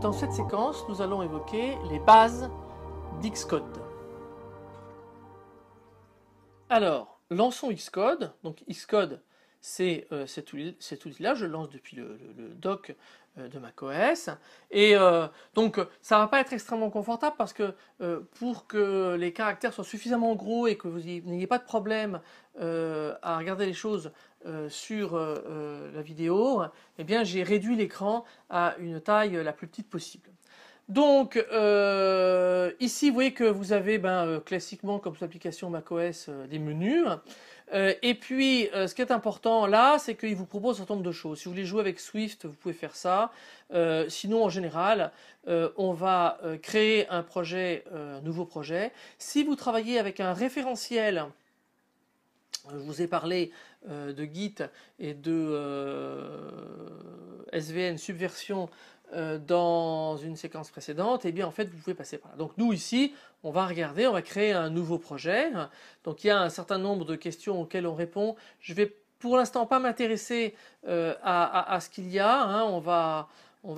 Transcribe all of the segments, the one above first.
dans cette séquence nous allons évoquer les bases d'Xcode. Alors, lançons Xcode, donc Xcode c'est euh, cet outil-là, je lance depuis le, doc dock euh, de de macOS. Et euh, donc ça ne va pas être extrêmement confortable parce que pour que les caractères soient suffisamment gros et que vous n'ayez pas de problème à regarder les choses sur la vidéo, eh bien j'ai réduit l'écran à une taille la plus petite possible. Donc, euh, ici, vous voyez que vous avez ben, euh, classiquement, comme sur l'application macOS, euh, des menus. et puis, ce qui est important là, c'est qu'il vous propose un certain nombre de choses. Si vous voulez jouer avec Swift, vous pouvez faire ça. sinon, en général, on va créer un projet, un nouveau projet. Si vous travaillez avec un référentiel, je vous ai parlé de Git et de SVN Subversion euh, dans une séquence précédente, et eh bien en fait vous pouvez passer par là. Donc nous ici, on va regarder, on va créer un nouveau projet. Donc il y a un certain nombre de questions auxquelles on répond. Je vais pour l'instant pas m'intéresser euh, à, ce qu'il y a. Hein. On, va,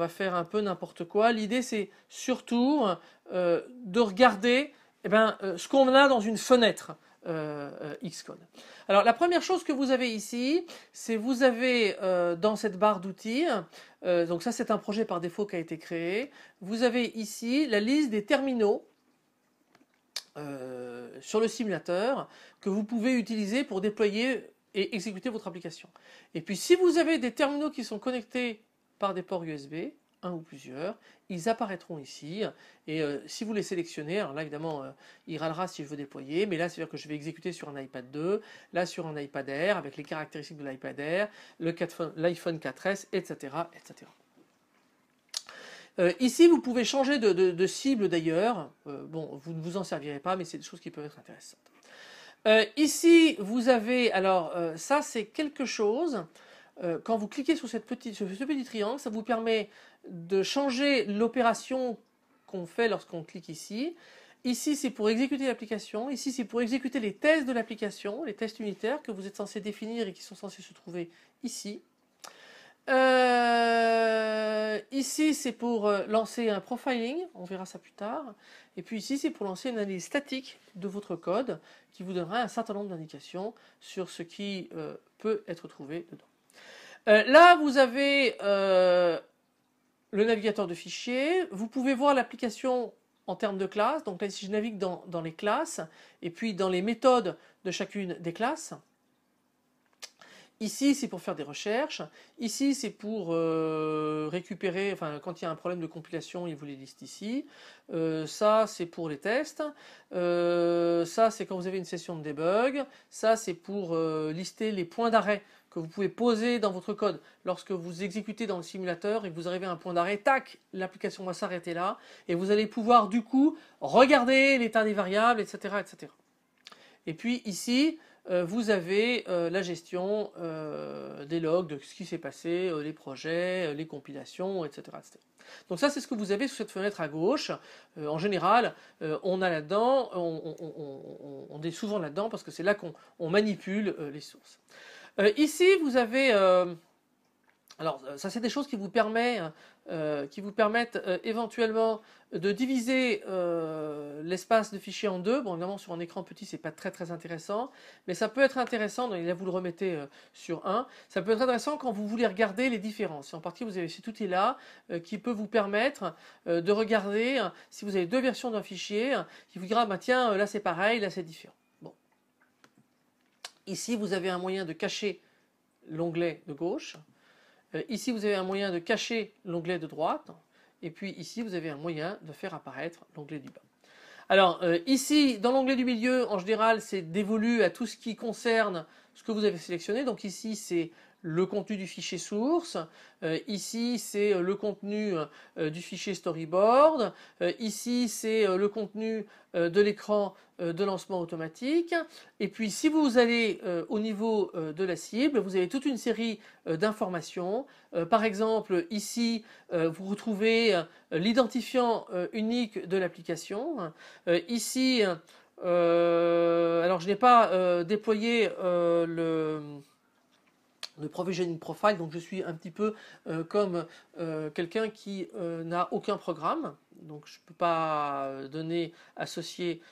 faire un peu n'importe quoi. L'idée c'est surtout euh, de regarder eh ben, ce qu'on a dans une fenêtre. Euh, euh, Xcode. Alors la première chose que vous avez ici, c'est vous avez euh, dans cette barre d'outils, donc ça c'est un projet par défaut qui a été créé, vous avez ici la liste des terminaux sur le simulateur que vous pouvez utiliser pour déployer et exécuter votre application. Et puis si vous avez des terminaux qui sont connectés par des ports USB, un ou plusieurs, ils apparaîtront ici, et euh, si vous les sélectionnez, alors là évidemment euh, il râlera si je veux déployer, mais là c'est-à-dire que je vais exécuter sur un iPad 2, là sur un iPad Air, avec les caractéristiques de l'iPad Air, l'iPhone 4S, etc. etc. ici, vous pouvez changer de, cible d'ailleurs. Euh, bon, vous ne vous en servirez pas, mais c'est des choses qui peuvent être intéressantes. ici, vous avez, alors ça c'est quelque chose, quand vous cliquez sur cette petite, ce, petit triangle, ça vous permet de changer l'opération qu'on fait lorsqu'on clique ici. Ici, c'est pour exécuter l'application. Ici, c'est pour exécuter les tests de l'application, les tests unitaires que vous êtes censé définir et qui sont censés se trouver ici. Euh, ici, c'est pour euh, lancer un profiling, on verra ça plus tard. Et puis ici, c'est pour lancer une analyse statique de votre code qui vous donnera un certain nombre d'indications sur ce qui euh, peut être trouvé dedans. là, vous avez le navigateur de fichiers. Vous pouvez voir l'application en termes de classes. Donc là, si je navigue dans, les classes et puis dans les méthodes de chacune des classes. Ici, c'est pour faire des recherches. Ici, c'est pour euh, récupérer, enfin, quand il y a un problème de compilation, il vous les liste ici. Euh, ça, c'est pour les tests. Euh, ça, c'est quand vous avez une session de debug. Ça, c'est pour lister les points d'arrêt que vous pouvez poser dans votre code lorsque vous exécutez dans le simulateur et que vous arrivez à un point d'arrêt, tac, l'application va s'arrêter là et vous allez pouvoir du coup regarder l'état des variables, etc. etc. Et puis ici, euh, vous avez euh, la gestion euh, des logs, de ce qui s'est passé, les projets, les compilations, etc. Donc ça, c'est ce que vous avez sous cette fenêtre à gauche. en général, on a là-dedans, on, est souvent là-dedans parce que c'est là qu'on manipule les sources. Euh, ici, vous avez... Euh, alors, euh, ça, c'est des choses qui vous, qui vous permettent éventuellement de diviser l'espace de fichier en deux. Bon, évidemment, sur un écran petit, c'est pas très très intéressant, mais ça peut être intéressant, donc là, vous le remettez sur un. Ça peut être intéressant quand vous voulez regarder les différences. en partie, vous avez cet outil-là qui peut vous permettre de regarder hein, si vous avez deux versions d'un fichier, hein, qui vous dira, bah, tiens, là, c'est pareil, là, c'est différent. Ici, vous avez un moyen de cacher l'onglet de gauche. Euh, ici, vous avez un moyen de cacher l'onglet de droite. Et puis ici, vous avez un moyen de faire apparaître l'onglet du bas. Alors euh, ici, dans l'onglet du milieu, en général, c'est dévolu à tout ce qui concerne ce que vous avez sélectionné. Donc ici, c'est le contenu du fichier source. Euh, ici, c'est euh, le contenu euh, du fichier storyboard. ici, c'est le contenu de l'écran de lancement automatique. Et puis, si vous allez au niveau de la cible, vous avez toute une série d'informations. par exemple, ici, vous retrouvez l'identifiant unique de l'application. ici, alors je n'ai pas déployé le de provisioning profile. Donc je suis un petit peu euh, comme euh, quelqu'un qui euh, n'a aucun programme. Donc je ne peux pas donner associé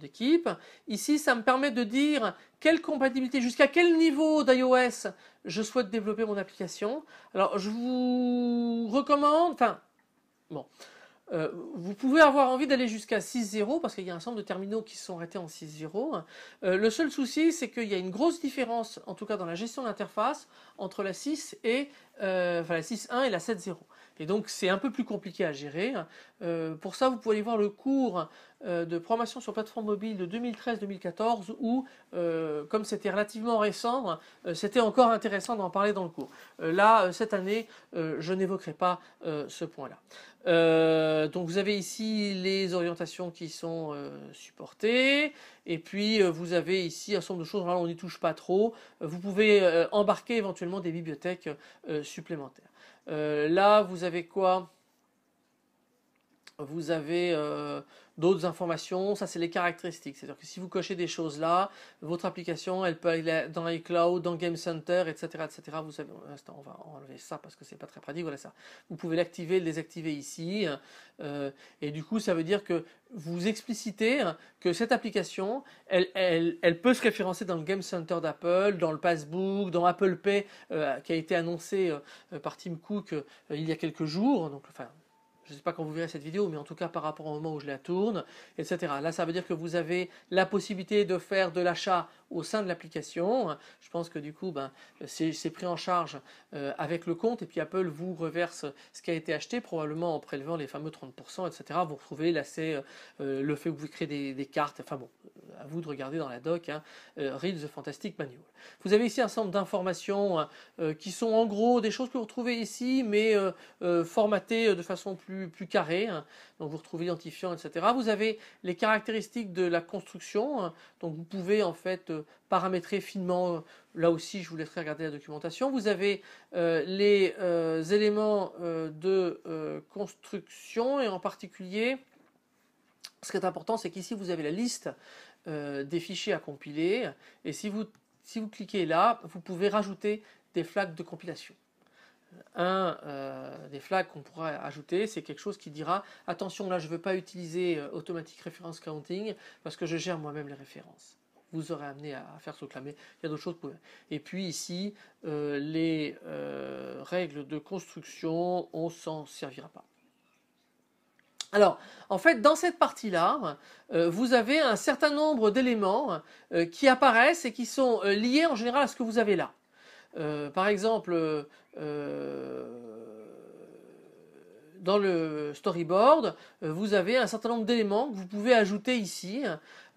d'équipe. Ici, ça me permet de dire quelle compatibilité, jusqu'à quel niveau d'iOS je souhaite développer mon application. Alors je vous recommande, bon. Euh, vous pouvez avoir envie d'aller jusqu'à 6.0 parce qu'il y a un certain de terminaux qui sont arrêtés en 6.0, euh, le seul souci, c'est qu'il y a une grosse différence, en tout cas dans la gestion de l'interface, entre la 6 euh, et la 6.1 et la 7.0. Et donc c'est un peu plus compliqué à gérer. Euh, pour ça, vous pouvez aller voir le cours euh, de promotion sur plateforme mobile de 2013-2014 où, euh, comme c'était relativement récent, c'était encore intéressant d'en parler dans le cours. là, cette année, je n'évoquerai pas ce point-là. donc vous avez ici les orientations qui sont supportées et puis vous avez ici un certain nombre de choses, on n'y touche pas trop. Vous pouvez embarquer éventuellement des bibliothèques supplémentaires. Euh, là, vous avez quoi vous avez euh, d'autres informations, ça c'est les caractéristiques. C'est-à-dire que si vous cochez des choses là, votre application, elle peut aller dans iCloud, dans Game Center, etc. etc. Vous savez, on va enlever ça parce que c'est pas très pratique, voilà ça. Vous pouvez l'activer, le désactiver ici. Euh, et du coup, ça veut dire que vous explicitez que cette application, elle, elle, elle peut se référencer dans le Game Center d'Apple, dans le Passbook, dans Apple Pay, euh, qui a été annoncé par Tim Cook il y a quelques jours, donc enfin je ne sais pas quand vous verrez cette vidéo, mais en tout cas par rapport au moment où je la tourne, etc. Là, ça veut dire que vous avez la possibilité de faire de l'achat au sein de l'application. Je pense que du coup, ben, c'est pris en charge euh, avec le compte et puis Apple vous reverse ce qui a été acheté, probablement en prélevant les fameux 30%, etc. Vous retrouvez là, c'est euh, euh, le fait que vous créez des, cartes. Enfin bon, à vous de regarder dans la doc, hein, the Fantastic Manual. Vous avez ici un ensemble d'informations hein, qui sont en gros des choses que vous retrouvez ici, mais formatées de façon plus, plus carrée. Hein. Donc vous retrouvez l'identifiant, etc. Vous avez les caractéristiques de la construction. Hein. Donc vous pouvez en fait paramétrer finement. Euh, là aussi, je vous laisserai regarder la documentation. Vous avez euh, les euh, éléments de construction et en particulier, ce qui est important, c'est qu'ici, vous avez la liste des fichiers à compiler. Et si vous, si vous cliquez là, vous pouvez rajouter des flags de compilation. Un des flags qu'on pourra ajouter, c'est quelque chose qui dira attention là je ne veux pas utiliser automatic reference counting parce que je gère moi-même les références vous aurez amené à, faire se Il y a d'autres choses. Et puis ici, euh, les euh, règles de construction, on s'en servira pas. Alors, en fait, dans cette partie-là, euh, vous avez un certain nombre d'éléments qui apparaissent et qui sont liés en général à ce que vous avez là. par exemple, dans le storyboard, euh, vous avez un certain nombre d'éléments que vous pouvez ajouter ici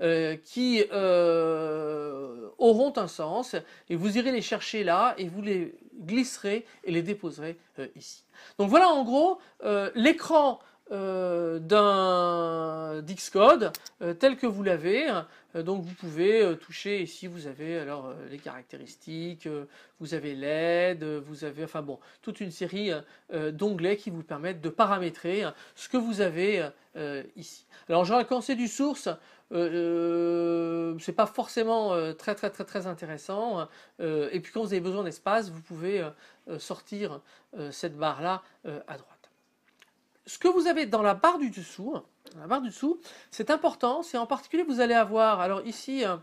euh, qui euh, auront un sens et vous irez les chercher là et vous les glisserez et les déposerez ici. Donc voilà en gros l'écran euh, d'un Xcode euh, tel que vous l'avez. Euh, donc vous pouvez toucher ici, vous avez alors les caractéristiques, vous avez l'aide, vous avez enfin bon, toute une série d'onglets qui vous permettent de paramétrer hein, ce que vous avez ici. Alors genre quand c'est du source, c'est pas forcément très très très très intéressant. Hein, et puis quand vous avez besoin d'espace, vous pouvez sortir cette barre là à droite ce que vous avez dans la barre du dessous, la barre du c'est important. C'est en particulier, vous allez avoir, alors ici, euh,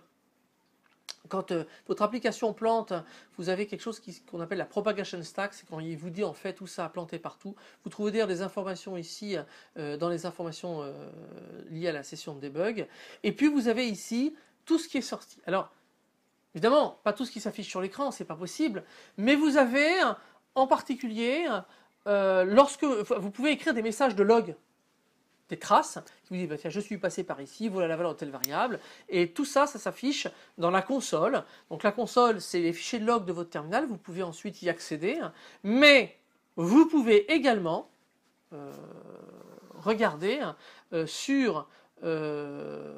quand euh, votre application plante, vous avez quelque chose qu'on appelle la propagation stack, c'est quand il vous dit en fait où ça a planté partout. Vous trouvez d'ailleurs des informations ici euh, dans les informations liées à la session de debug. Et puis vous avez ici tout ce qui est sorti. Alors, évidemment, pas tout ce qui s'affiche sur l'écran, c'est pas possible, mais vous avez en particulier euh, lorsque vous pouvez écrire des messages de log, des traces, qui vous disent bah, je suis passé par ici, voilà la valeur de telle variable, et tout ça, ça s'affiche dans la console. Donc la console, c'est les fichiers de log de votre terminal, vous pouvez ensuite y accéder, mais vous pouvez également euh, regarder euh, sur euh,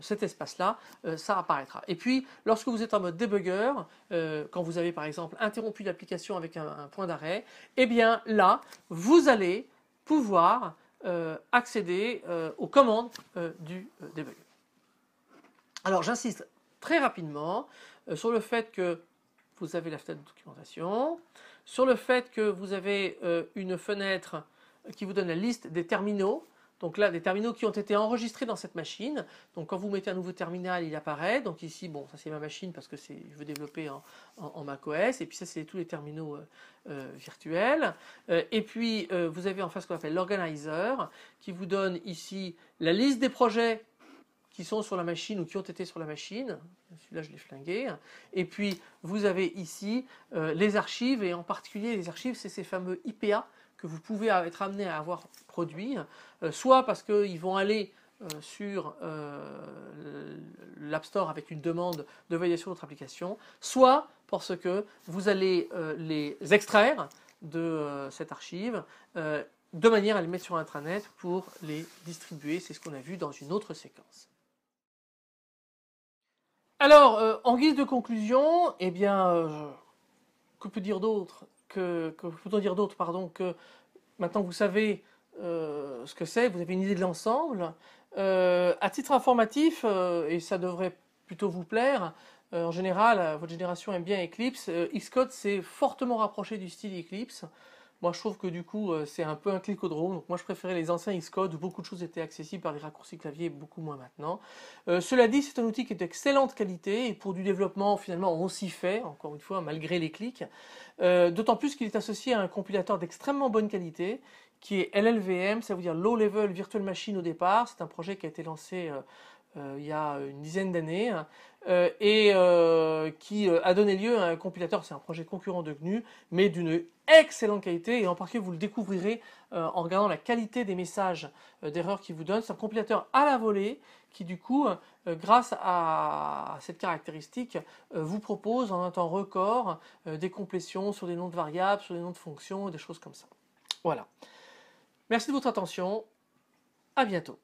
cet espace-là, euh, ça apparaîtra. Et puis, lorsque vous êtes en mode debugger, euh, quand vous avez par exemple interrompu l'application avec un, point d'arrêt, eh bien là, vous allez pouvoir accéder aux commandes du debugger. Alors j'insiste très rapidement sur le fait que vous avez la fenêtre de documentation, sur le fait que vous avez une fenêtre qui vous donne la liste des terminaux donc là, des terminaux qui ont été enregistrés dans cette machine. Donc quand vous mettez un nouveau terminal, il apparaît. Donc ici, bon, ça c'est ma machine parce que je veux développer en, macOS. Et puis ça, c'est tous les terminaux euh, euh, virtuels. Euh, et puis vous avez en face ce qu'on appelle l'organizer qui vous donne ici la liste des projets qui sont sur la machine ou qui ont été sur la machine. Celui-là, je l'ai flingué. Et puis, vous avez ici les archives, et en particulier les archives, c'est ces fameux IPA vous pouvez être amené à avoir produit, euh, soit parce qu'ils vont aller euh, sur euh, l'App Store avec une demande de validation de votre application, soit parce que vous allez les extraire de cette archive de manière à les mettre sur intranet pour les distribuer. C'est ce qu'on a vu dans une autre séquence. Alors, en guise de conclusion, eh bien, que peut dire d'autre que, que plutôt dire d'autre, pardon, que maintenant vous savez euh, ce que c'est, vous avez une idée de l'ensemble. Euh, à titre informatif, euh, et ça devrait plutôt vous plaire, en général, votre génération aime bien Eclipse, Xcode s'est fortement rapproché du style Eclipse. Moi, je trouve que du coup, euh, c'est un peu un clicodrome. Donc, moi, je préférais les anciens Xcode où beaucoup de choses étaient accessibles par les raccourcis clavier, beaucoup moins maintenant. Euh, cela dit, c'est un outil qui est d'excellente qualité et pour du développement, finalement, on s'y fait, encore une fois, malgré les clics. Euh, d'autant plus qu'il est associé à un compilateur d'extrêmement bonne qualité qui est LLVM, ça veut dire Low Level Virtual Machine au départ. C'est un projet qui a été lancé euh, il y a une dizaine d'années euh, et euh, qui a donné lieu à un compilateur, c'est un projet concurrent de GNU, mais d'une excellente qualité et en particulier vous le découvrirez en regardant la qualité des messages d'erreur qu'il vous donne. C'est un compilateur à la volée qui du coup, grâce à cette caractéristique, vous propose en un temps record des complétions sur des noms de variables, sur des noms de fonctions, des choses comme ça. Voilà. Merci de votre attention. À bientôt.